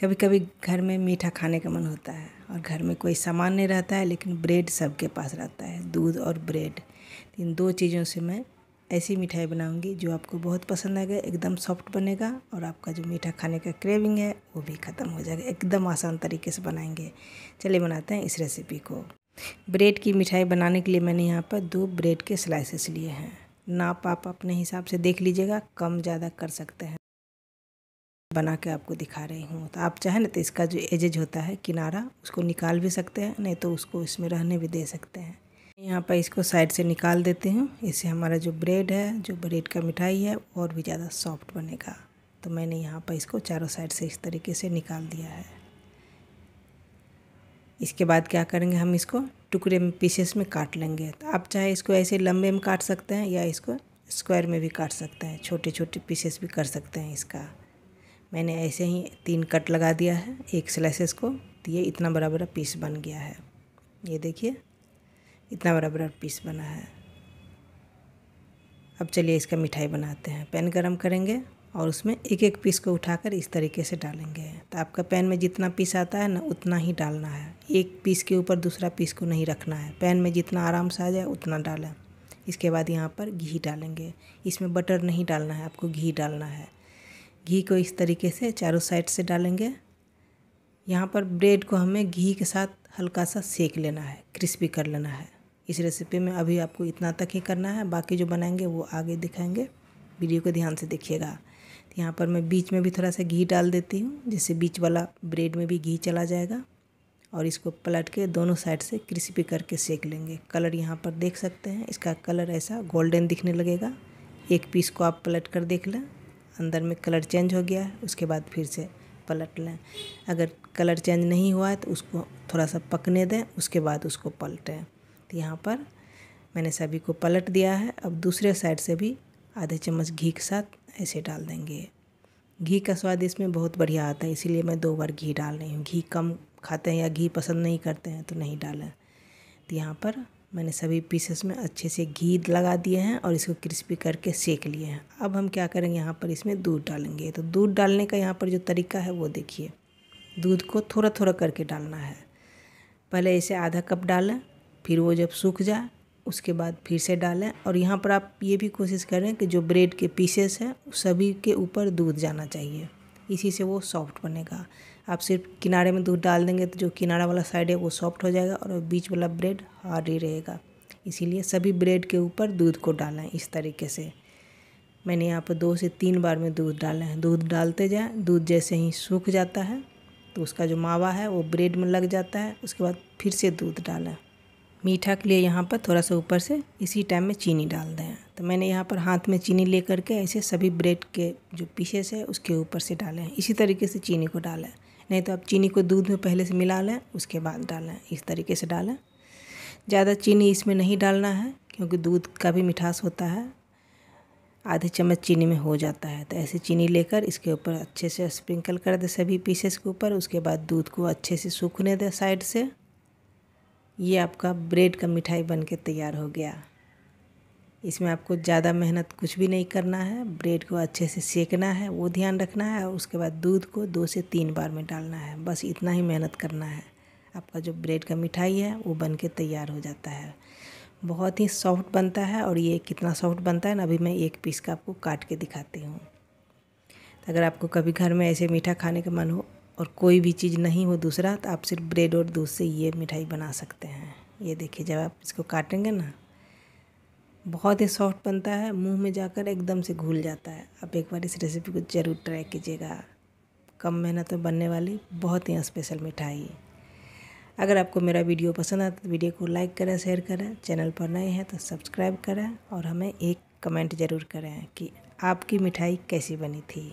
कभी कभी घर में मीठा खाने का मन होता है और घर में कोई सामान नहीं रहता है लेकिन ब्रेड सबके पास रहता है दूध और ब्रेड इन दो चीज़ों से मैं ऐसी मिठाई बनाऊंगी जो आपको बहुत पसंद आएगा एकदम सॉफ्ट बनेगा और आपका जो मीठा खाने का क्रेविंग है वो भी ख़त्म हो जाएगा एकदम आसान तरीके से बनाएंगे चलिए बनाते हैं इस रेसिपी को ब्रेड की मिठाई बनाने के लिए मैंने यहाँ पर दो ब्रेड के स्लाइसेस लिए हैं नाप आप अपने हिसाब से देख लीजिएगा कम ज़्यादा कर सकते हैं बना के आपको दिखा रही हूँ तो आप चाहें ना तो इसका जो एजेज होता है किनारा उसको निकाल भी सकते हैं नहीं तो उसको इसमें रहने भी दे सकते हैं यहाँ पर इसको साइड से निकाल देती हूँ इससे हमारा जो ब्रेड है जो ब्रेड का मिठाई है और भी ज़्यादा सॉफ्ट बनेगा तो मैंने यहाँ पर इसको चारों साइड से इस तरीके से निकाल दिया है इसके बाद क्या करेंगे हम इसको टुकड़े में पीसेस में काट लेंगे तो आप चाहे इसको ऐसे लंबे में काट सकते हैं या इसको स्क्वायर में भी काट सकते हैं छोटे छोटे पीसेस भी कर सकते हैं इसका मैंने ऐसे ही तीन कट लगा दिया है एक स्लाइसेस को तो ये इतना बड़ा बड़ा पीस बन गया है ये देखिए इतना बड़ा बड़ा पीस बना है अब चलिए इसका मिठाई बनाते हैं पैन गरम करेंगे और उसमें एक एक पीस को उठाकर इस तरीके से डालेंगे तो आपका पैन में जितना पीस आता है ना उतना ही डालना है एक पीस के ऊपर दूसरा पीस को नहीं रखना है पैन में जितना आराम से आ जाए उतना डालें इसके बाद यहाँ पर घी डालेंगे इसमें बटर नहीं डालना है आपको घी डालना है घी को इस तरीके से चारों साइड से डालेंगे यहाँ पर ब्रेड को हमें घी के साथ हल्का सा सेक लेना है क्रिस्पी कर लेना है इस रेसिपी में अभी आपको इतना तक ही करना है बाकी जो बनाएंगे वो आगे दिखाएंगे वीडियो को ध्यान से देखिएगा तो यहाँ पर मैं बीच में भी थोड़ा सा घी डाल देती हूँ जिससे बीच वाला ब्रेड में भी घी चला जाएगा और इसको पलट के दोनों साइड से क्रिस्पी करके सेक लेंगे कलर यहाँ पर देख सकते हैं इसका कलर ऐसा गोल्डन दिखने लगेगा एक पीस को आप पलट कर देख लें अंदर में कलर चेंज हो गया उसके बाद फिर से पलट लें अगर कलर चेंज नहीं हुआ है तो उसको थोड़ा सा पकने दें उसके बाद उसको पलटें तो यहाँ पर मैंने सभी को पलट दिया है अब दूसरे साइड से भी आधे चम्मच घी के साथ ऐसे डाल देंगे घी का स्वाद इसमें बहुत बढ़िया आता है इसीलिए मैं दो बार घी डाल रही हूँ घी कम खाते हैं या घी पसंद नहीं करते हैं तो नहीं डालें तो यहाँ पर मैंने सभी पीसेस में अच्छे से घी लगा दिए हैं और इसको क्रिस्पी करके सेक लिए हैं अब हम क्या करेंगे यहाँ पर इसमें दूध डालेंगे तो दूध डालने का यहाँ पर जो तरीका है वो देखिए दूध को थोड़ा थोड़ा करके डालना है पहले इसे आधा कप डालें फिर वो जब सूख जाए उसके बाद फिर से डालें और यहाँ पर आप ये भी कोशिश करें कि जो ब्रेड के पीसेस हैं सभी के ऊपर दूध जाना चाहिए इसी से वो सॉफ्ट बनेगा आप सिर्फ किनारे में दूध डाल देंगे तो जो किनारा वाला साइड है वो सॉफ्ट हो जाएगा और बीच वाला ब्रेड हार्ड ही रहेगा इसीलिए सभी ब्रेड के ऊपर दूध को डालना है इस तरीके से मैंने यहाँ पर दो से तीन बार में दूध डाला है दूध डालते जाए दूध जैसे ही सूख जाता है तो उसका जो मावा है वो ब्रेड में लग जाता है उसके बाद फिर से दूध डालें मीठा के लिए यहाँ पर थोड़ा सा ऊपर से इसी टाइम में चीनी डाल दें तो मैंने यहाँ पर हाथ में चीनी ले करके ऐसे सभी ब्रेड के जो पीसेस है उसके ऊपर से डालें इसी तरीके से चीनी को डालें नहीं तो आप चीनी को दूध में पहले से मिला लें उसके बाद डालें इस तरीके से डालें ज़्यादा चीनी इसमें नहीं डालना है क्योंकि दूध का भी मिठास होता है आधे चम्मच चीनी में हो जाता है तो ऐसे चीनी लेकर इसके ऊपर अच्छे से स्प्रिंकल कर दें सभी पीसेस के ऊपर उसके बाद दूध को अच्छे से सूखने दें साइड से ये आपका ब्रेड का मिठाई बन के तैयार हो गया इसमें आपको ज़्यादा मेहनत कुछ भी नहीं करना है ब्रेड को अच्छे से सेकना है वो ध्यान रखना है और उसके बाद दूध को दो से तीन बार में डालना है बस इतना ही मेहनत करना है आपका जो ब्रेड का मिठाई है वो बन के तैयार हो जाता है बहुत ही सॉफ्ट बनता है और ये कितना सॉफ्ट बनता है ना अभी मैं एक पीस का आपको काट के दिखाती हूँ तो अगर आपको कभी घर में ऐसे मीठा खाने का मन हो और कोई भी चीज़ नहीं हो दूसरा तो आप सिर्फ ब्रेड और दूध से ये मिठाई बना सकते हैं ये देखिए जब आप इसको काटेंगे ना बहुत ही सॉफ्ट बनता है मुंह में जाकर एकदम से घुल जाता है आप एक बार इस रेसिपी को ज़रूर ट्राई कीजिएगा कम मेहनत में बनने वाली बहुत ही स्पेशल मिठाई अगर आपको मेरा वीडियो पसंद आता तो वीडियो को लाइक करें शेयर करें चैनल पर नए हैं तो सब्सक्राइब करें और हमें एक कमेंट ज़रूर करें कि आपकी मिठाई कैसी बनी थी